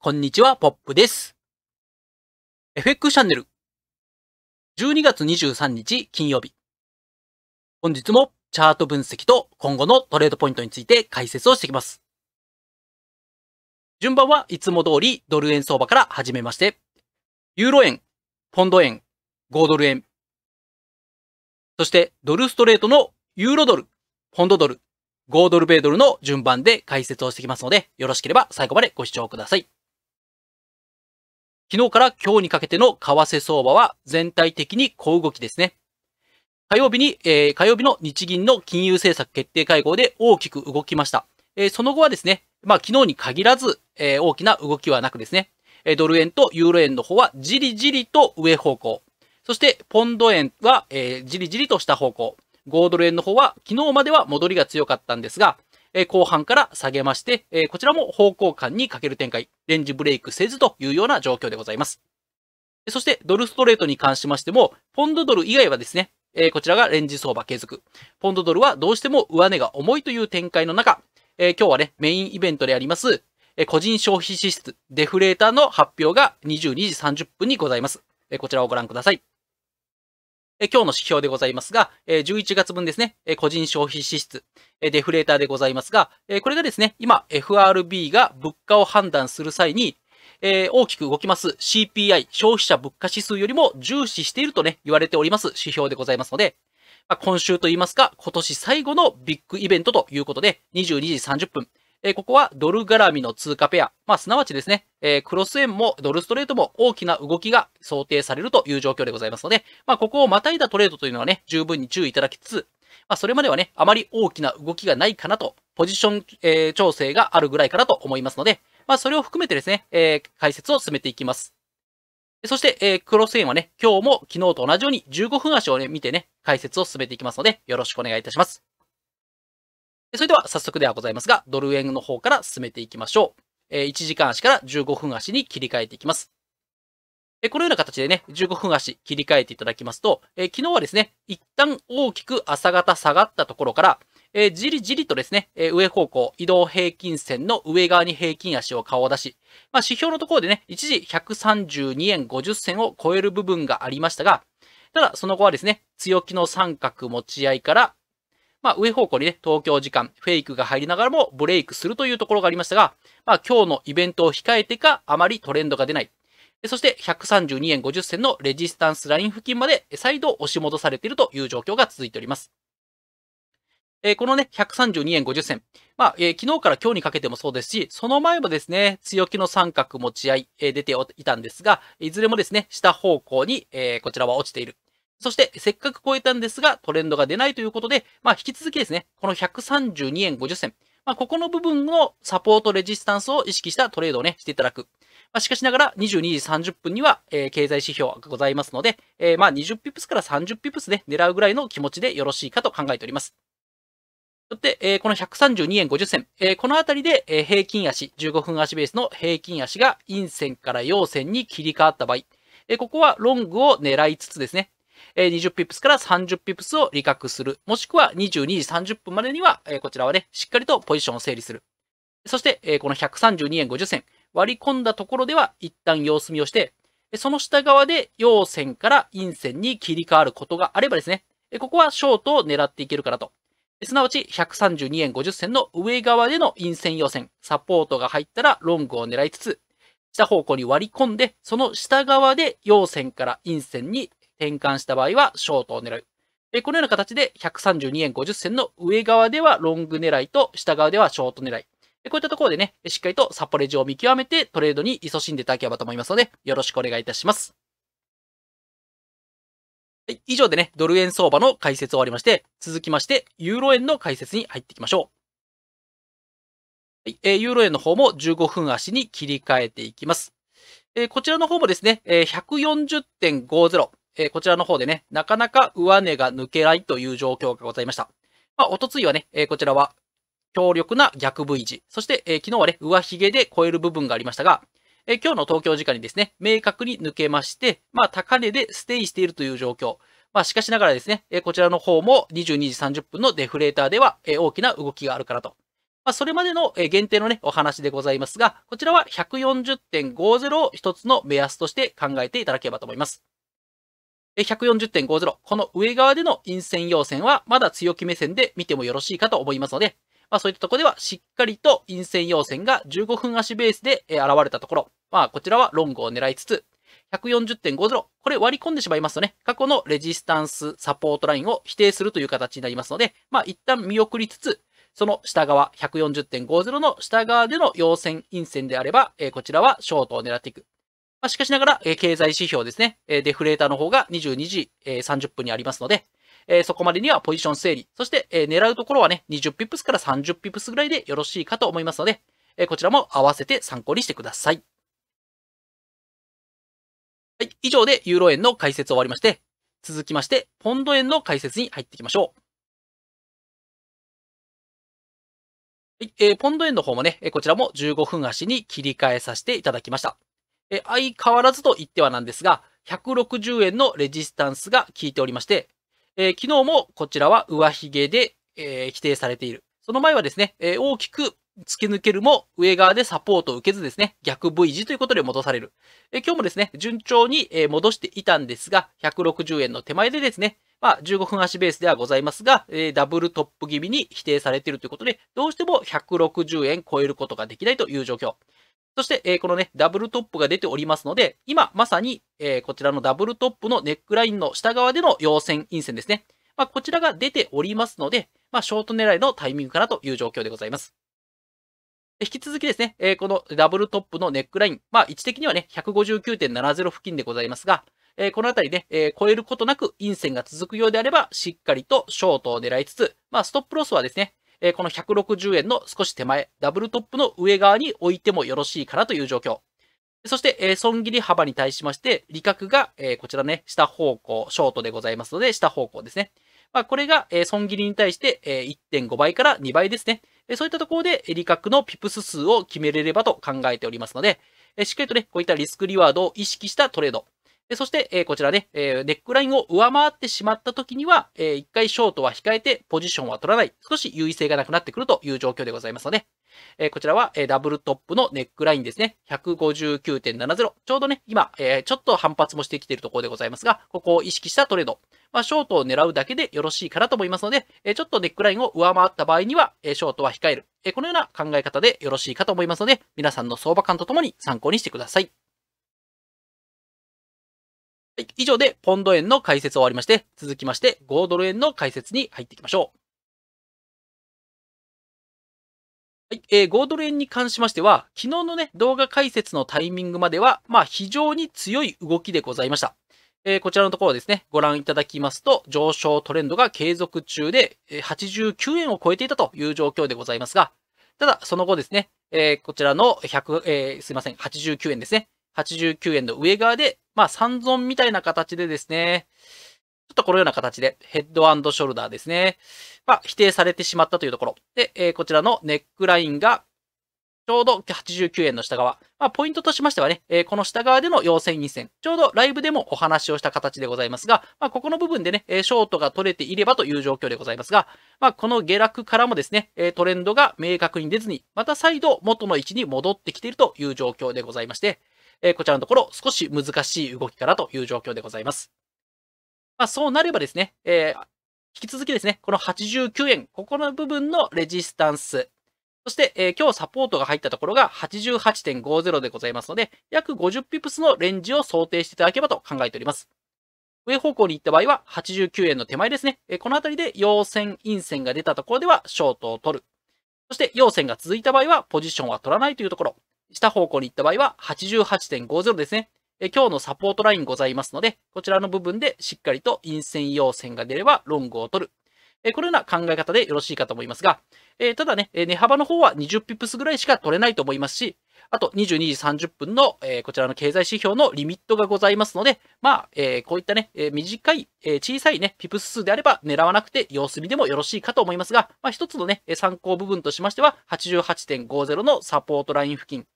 こんにちは、ポップです。FX チャンネル。12月23日金曜日。本日もチャート分析と今後のトレードポイントについて解説をしていきます。順番はいつも通りドル円相場から始めまして、ユーロ円、ポンド円、5ドル円、そしてドルストレートのユーロドル、ポンドドル、5ドル米ドルの順番で解説をしていきますので、よろしければ最後までご視聴ください。昨日から今日にかけての為替相場は全体的に小動きですね。火曜日に、えー、火曜日の日銀の金融政策決定会合で大きく動きました。えー、その後はですね、まあ昨日に限らず、えー、大きな動きはなくですね、えドル円とユーロ円の方はじりじりと上方向。そしてポンド円は、えじりじりと下方向。5ドル円の方は昨日までは戻りが強かったんですが、え後半から下げまして、えこちらも方向感にかける展開、レンジブレイクせずというような状況でございます。そして、ドルストレートに関しましても、ポンドドル以外はですね、えこちらがレンジ相場継続。ポンドドルはどうしても上値が重いという展開の中、え今日はね、メインイベントであります、え個人消費支出、デフレーターの発表が22時30分にございます。えこちらをご覧ください。今日の指標でございますが、11月分ですね、個人消費支出、デフレーターでございますが、これがですね、今 FRB が物価を判断する際に、大きく動きます CPI、消費者物価指数よりも重視しているとね、言われております指標でございますので、今週といいますか、今年最後のビッグイベントということで、22時30分、えー、ここはドル絡みの通貨ペア、まあ、すなわちですね、えー、クロス円もドルストレートも大きな動きが想定されるという状況でございますので、まあ、ここをまたいだトレードというのはね、十分に注意いただきつつ、まあ、それまではね、あまり大きな動きがないかなと、ポジション、えー、調整があるぐらいかなと思いますので、まあ、それを含めてですね、えー、解説を進めていきます。そして、えー、クロス円はね、今日も昨日と同じように15分足をね、見てね、解説を進めていきますので、よろしくお願いいたします。それでは早速ではございますが、ドル円の方から進めていきましょう。え1時間足から15分足に切り替えていきます。このような形でね、15分足切り替えていただきますと、え昨日はですね、一旦大きく朝方下がったところから、えじりじりとですね、え上方向、移動平均線の上側に平均足を顔を出し、まあ、指標のところでね、一時132円50銭を超える部分がありましたが、ただその後はですね、強気の三角持ち合いから、まあ、上方向にね、東京時間、フェイクが入りながらもブレイクするというところがありましたが、まあ、今日のイベントを控えてか、あまりトレンドが出ない。そして、132円50銭のレジスタンスライン付近まで再度押し戻されているという状況が続いております。えー、このね、132円50銭。まあ、えー、昨日から今日にかけてもそうですし、その前もですね、強気の三角持ち合い、えー、出ていたんですが、いずれもですね、下方向に、えこちらは落ちている。そして、せっかく超えたんですが、トレンドが出ないということで、まあ、引き続きですね、この132円50銭、まあ、ここの部分のサポートレジスタンスを意識したトレードをね、していただく。まあ、しかしながら、22時30分には、えー、経済指標がございますので、えー、まあ、20ピプスから30ピプスで狙うぐらいの気持ちでよろしいかと考えております。よって、えー、この132円50銭、えー、このあたりで、えー、平均足、15分足ベースの平均足が陰線から陽線に切り替わった場合、ここはロングを狙いつつですね、えー、20ピプスから30ピプスを利確する。もしくは22時30分までには、えー、こちらはね、しっかりとポジションを整理する。そして、えー、この132円50銭割り込んだところでは一旦様子見をして、その下側で陽線から陰線に切り替わることがあればですね、ここはショートを狙っていけるかなと。すなわち132円50銭の上側での陰線陽線、サポートが入ったらロングを狙いつつ、下方向に割り込んで、その下側で陽線から陰線に転換した場合はショートを狙う。でこのような形で132円50銭の上側ではロング狙いと下側ではショート狙い。こういったところでね、しっかりとサポレジを見極めてトレードに勤しんでいただければと思いますので、よろしくお願いいたします。はい、以上でね、ドル円相場の解説終わりまして、続きまして、ユーロ円の解説に入っていきましょう。はい、えユーロ円の方も15分足に切り替えていきます。えこちらの方もですね、え140.50、えこちらの方でね、なかなか上値が抜けないという状況がございました。まあ、おとついはね、えこちらは強力な逆 V 字。そして、え昨日はね、上髭で超える部分がありましたが、え今日の東京時間にですね、明確に抜けまして、まあ、高値でステイしているという状況。まあ、しかしながらですね、えこちらの方も22時30分のデフレーターでは、え大きな動きがあるからと。まあ、それまでの限定のね、お話でございますが、こちらは140.50を一つの目安として考えていただければと思います。140.50。この上側での陰線要線は、まだ強気目線で見てもよろしいかと思いますので、まあそういったところでは、しっかりと陰線要線が15分足ベースで現れたところ、まあこちらはロングを狙いつつ、140.50これ割り込んでしまいますとね、過去のレジスタンスサポートラインを否定するという形になりますので、まあ一旦見送りつつ、その下側、140.50の下側での陽線、陰線であれば、えー、こちらはショートを狙っていく。まあ、しかしながら、え経済指標ですね、えデフレーターの方が22時、え30分にありますので、えそこまでにはポジション整理、そして、え狙うところはね、20ピップスから30ピップスぐらいでよろしいかと思いますので、えこちらも合わせて参考にしてください。はい、以上でユーロ円の解説を終わりまして、続きまして、ポンド円の解説に入っていきましょう。はい、えー、ポンド円の方もね、こちらも15分足に切り替えさせていただきました。え相変わらずと言ってはなんですが、160円のレジスタンスが効いておりまして、えー、昨日もこちらは上髭で、えー、規定されている。その前はですね、えー、大きく突き抜けるも上側でサポートを受けずですね、逆 V 字ということで戻される。え今日もですね、順調に、え戻していたんですが、160円の手前でですね、まあ、15分足ベースではございますが、えダブルトップ気味に否定されているということで、どうしても160円超えることができないという状況。そして、えー、このね、ダブルトップが出ておりますので、今まさに、えー、こちらのダブルトップのネックラインの下側での陽線陰線ですね。まあ、こちらが出ておりますので、まあ、ショート狙いのタイミングかなという状況でございます。引き続きですね、えー、このダブルトップのネックライン、まあ、位置的にはね、159.70付近でございますが、えー、このあたりね、えー、超えることなく陰線が続くようであれば、しっかりとショートを狙いつつ、まあ、ストップロスはですね、えー、この160円の少し手前、ダブルトップの上側に置いてもよろしいかなという状況。そして、えー、損切り幅に対しまして、利確が、えー、こちらね、下方向、ショートでございますので、下方向ですね。まあ、これが、えー、損切りに対して、えー、1.5倍から2倍ですね。そういったところで、利確のピプス数を決めれればと考えておりますので、しっかりとね、こういったリスクリワードを意識したトレード、でそして、えー、こちらね、えー、ネックラインを上回ってしまった時には、えー、一回ショートは控えて、ポジションは取らない、少し優位性がなくなってくるという状況でございますので、えこちらは、えダブルトップのネックラインですね。159.70。ちょうどね、今、えちょっと反発もしてきているところでございますが、ここを意識したトレード。まあ、ショートを狙うだけでよろしいかなと思いますので、えちょっとネックラインを上回った場合には、えショートは控える。えこのような考え方でよろしいかと思いますので、皆さんの相場感とともに参考にしてください。はい、以上で、ポンド円の解説を終わりまして、続きまして、5ドル円の解説に入っていきましょう。はいえー、5ドル円に関しましては、昨日のね、動画解説のタイミングまでは、まあ、非常に強い動きでございました。えー、こちらのところですね、ご覧いただきますと、上昇トレンドが継続中で、89円を超えていたという状況でございますが、ただ、その後ですね、えー、こちらの100、えー、すいません、89円ですね、89円の上側で、まあ、三尊みたいな形でですね、ちょっとこのような形で、ヘッドショルダーですね。まあ、否定されてしまったというところ。で、えー、こちらのネックラインが、ちょうど89円の下側。まあ、ポイントとしましてはね、えー、この下側での要線2線。ちょうどライブでもお話をした形でございますが、まあ、ここの部分でね、えショートが取れていればという状況でございますが、まあ、この下落からもですね、えトレンドが明確に出ずに、また再度元の位置に戻ってきているという状況でございまして、えー、こちらのところ少し難しい動きからという状況でございます。まあ、そうなればですね、えー、引き続きですね、この89円、ここの部分のレジスタンス、そして、えー、今日サポートが入ったところが88.50でございますので、約50ピプスのレンジを想定していただければと考えております。上方向に行った場合は89円の手前ですね。えこの辺りで陽線、陰線が出たところではショートを取る。そして陽線が続いた場合はポジションは取らないというところ。した方向に行った場合は88.50ですね。今日のサポートラインございますので、こちらの部分でしっかりと陰線陽線が出ればロングを取る。えこのような考え方でよろしいかと思いますが、えただね、値幅の方は20ピップスぐらいしか取れないと思いますし、あと22時30分の、えこちらの経済指標のリミットがございますので、まあ、えこういったね、え短い、え小さいね、ピプス数であれば狙わなくて様子見でもよろしいかと思いますが、まあ、一つのね、参考部分としましては、88.50のサポートライン付近、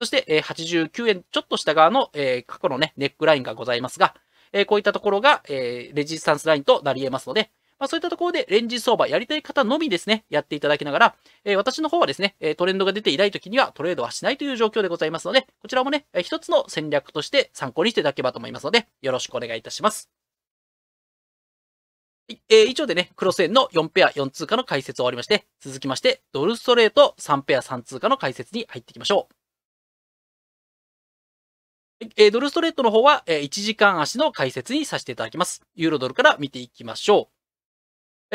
そして、え89円ちょっと下側の、え過去のね、ネックラインがございますが、えこういったところが、えレジスタンスラインとなり得ますので、まあ、そういったところでレンジ相場やりたい方のみですね、やっていただきながら、えー、私の方はですね、トレンドが出ていない時にはトレードはしないという状況でございますので、こちらもね、一つの戦略として参考にしていただければと思いますので、よろしくお願いいたします。えー、以上でね、クロス円の4ペア4通貨の解説を終わりまして、続きまして、ドルストレート3ペア3通貨の解説に入っていきましょう。えー、ドルストレートの方は、えー、1時間足の解説にさせていただきます。ユーロドルから見ていきましょう。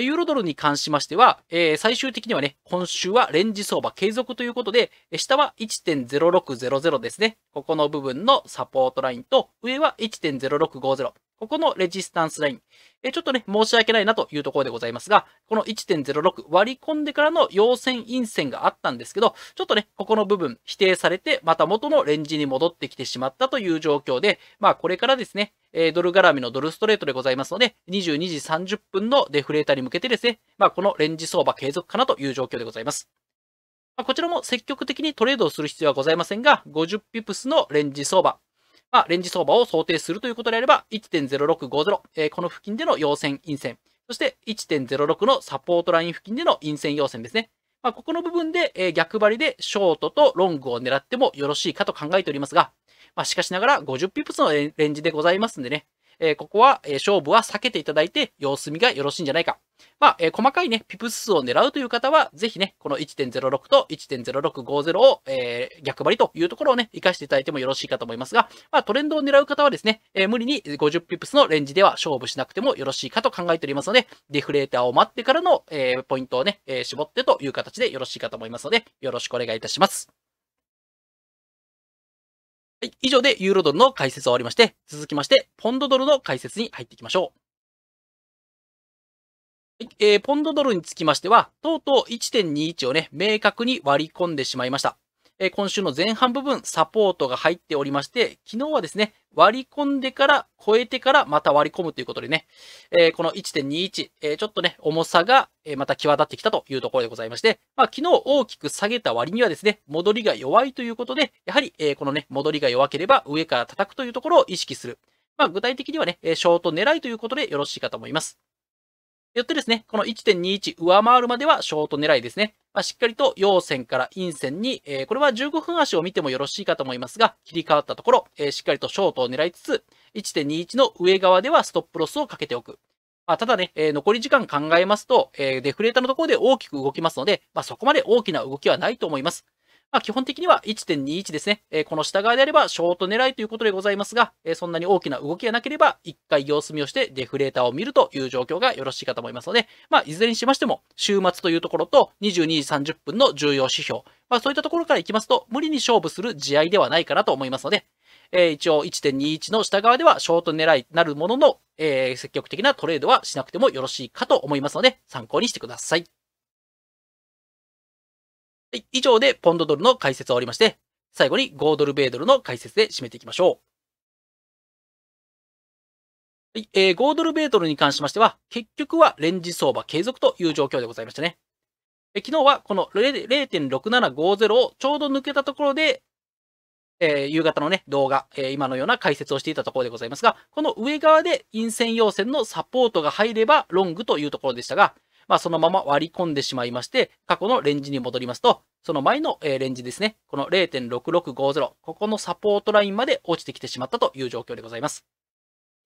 ユーロドルに関しましては、えー、最終的にはね、今週はレンジ相場継続ということで、下は1.0600ですね。ここの部分のサポートラインと、上は1.0650。ここのレジスタンスライン。えちょっとね、申し訳ないなというところでございますが、この1.06割り込んでからの陽線陰線があったんですけど、ちょっとね、ここの部分否定されて、また元のレンジに戻ってきてしまったという状況で、まあこれからですね、ドル絡みのドルストレートでございますので、22時30分のデフレーターに向けてですね、まあこのレンジ相場継続かなという状況でございます。こちらも積極的にトレードをする必要はございませんが、50ピプスのレンジ相場、まあ、レンジ相場を想定するということであれば、1.0650、えー、この付近での陽線、陰線。そして1.06のサポートライン付近での陰線、陽線ですね。まあ、ここの部分で、えー、逆張りでショートとロングを狙ってもよろしいかと考えておりますが、まあ、しかしながら50ピプスのレンジでございますんでね、えー、ここは、え勝負は避けていただいて様子見がよろしいんじゃないか。まあ、えー、細かいね、ピプス数を狙うという方は、ぜひね、この1.06と1.0650を、えー、逆張りというところをね、活かしていただいてもよろしいかと思いますが、まあ、トレンドを狙う方はですね、えー、無理に50ピプスのレンジでは勝負しなくてもよろしいかと考えておりますので、デフレーターを待ってからの、えポイントをね、え絞ってという形でよろしいかと思いますので、よろしくお願いいたします。はい、以上でユーロドルの解説を終わりまして、続きまして、ポンドドルの解説に入っていきましょう。えー、ポンドドルにつきましては、とうとう1.21をね、明確に割り込んでしまいました。えー、今週の前半部分、サポートが入っておりまして、昨日はですね、割り込んでから、超えてからまた割り込むということでね、えー、この1.21、えー、ちょっとね、重さが、えまた際立ってきたというところでございまして、まあ、昨日大きく下げた割にはですね、戻りが弱いということで、やはり、えこのね、戻りが弱ければ上から叩くというところを意識する。まあ、具体的にはね、ショート狙いということでよろしいかと思います。よってですね、この1.21上回るまではショート狙いですね。まあ、しっかりと陽線から陰線に、えー、これは15分足を見てもよろしいかと思いますが、切り替わったところ、えー、しっかりとショートを狙いつつ、1.21の上側ではストップロスをかけておく。まあ、ただね、えー、残り時間考えますと、えデフレーターのところで大きく動きますので、まあ、そこまで大きな動きはないと思います。まあ、基本的には1.21ですね、えー、この下側であればショート狙いということでございますが、えー、そんなに大きな動きがなければ、一回様子見をしてデフレーターを見るという状況がよろしいかと思いますので、まあ、いずれにしましても、週末というところと22時30分の重要指標、まあ、そういったところからいきますと、無理に勝負する試合ではないかなと思いますので、えー、一応1.21の下側ではショート狙いなるものの、えー、積極的なトレードはしなくてもよろしいかと思いますので、参考にしてください。はい、以上でポンドドルの解説を終わりまして、最後に5ドル米ドルの解説で締めていきましょう。はいえー、5ドル米ドルに関しましては、結局はレンジ相場継続という状況でございましたね。え昨日はこの0.6750をちょうど抜けたところで、えー、夕方のね、動画、えー、今のような解説をしていたところでございますが、この上側で陰線陽線のサポートが入ればロングというところでしたが、まあ、そのまま割り込んでしまいまして、過去のレンジに戻りますと、その前の、レンジですね、この0.6650、ここのサポートラインまで落ちてきてしまったという状況でございます。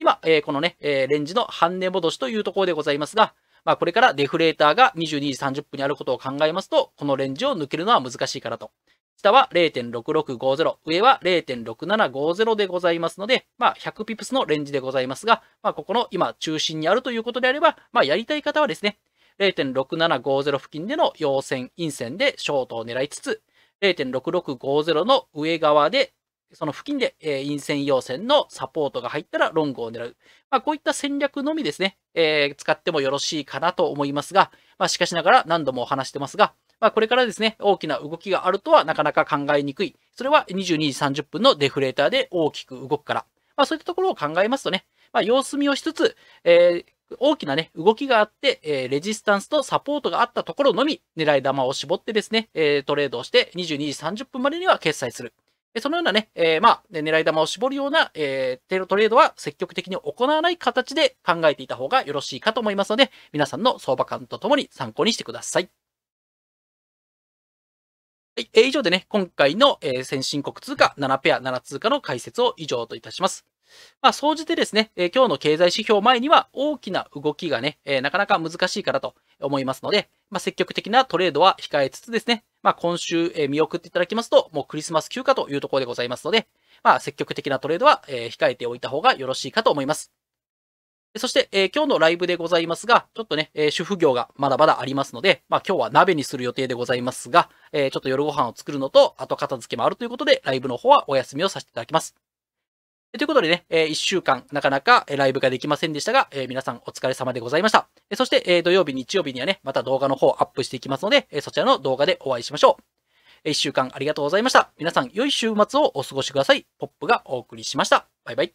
今、このね、レンジの半値戻しというところでございますが、まあ、これからデフレーターが22時30分にあることを考えますと、このレンジを抜けるのは難しいからと。下は0.6650、上は0.6750でございますので、まあ、100ピプスのレンジでございますが、まあ、ここの今中心にあるということであれば、まあ、やりたい方はですね、0.6750付近での陽線、陰線でショートを狙いつつ、0.6650の上側で、その付近で、陰線陽線のサポートが入ったらロングを狙う。まあ、こういった戦略のみですね、えー、使ってもよろしいかなと思いますが、まあ、しかしながら何度もお話してますが、まあ、これからですね、大きな動きがあるとはなかなか考えにくい。それは22時30分のデフレーターで大きく動くから。まあ、そういったところを考えますとね、まあ、様子見をしつつ、えー、大きなね、動きがあって、えー、レジスタンスとサポートがあったところのみ、狙い玉を絞ってですね、えー、トレードをして、22時30分までには決済する。そのようなね、えー、まあ、狙い玉を絞るような、えー、テロトレードは積極的に行わない形で考えていた方がよろしいかと思いますので、皆さんの相場感とともに参考にしてください。はい、えー、以上でね、今回の、え先進国通貨7ペア7通貨の解説を以上といたします。まあ、総じてですね、え今日の経済指標前には大きな動きがね、えなかなか難しいからと思いますので、まあ、積極的なトレードは控えつつですね、まあ、今週、え見送っていただきますと、もうクリスマス休暇というところでございますので、まあ、積極的なトレードは、え控えておいた方がよろしいかと思います。そして、えー、今日のライブでございますが、ちょっとね、えー、主婦業がまだまだありますので、まあ今日は鍋にする予定でございますが、えー、ちょっと夜ご飯を作るのと、あと片付けもあるということで、ライブの方はお休みをさせていただきます。ということでね、え1週間なかなかライブができませんでしたが、え皆さんお疲れ様でございました。そして、え土曜日、日曜日にはね、また動画の方アップしていきますので、えそちらの動画でお会いしましょう。え1週間ありがとうございました。皆さん良い週末をお過ごしください。ポップがお送りしました。バイバイ。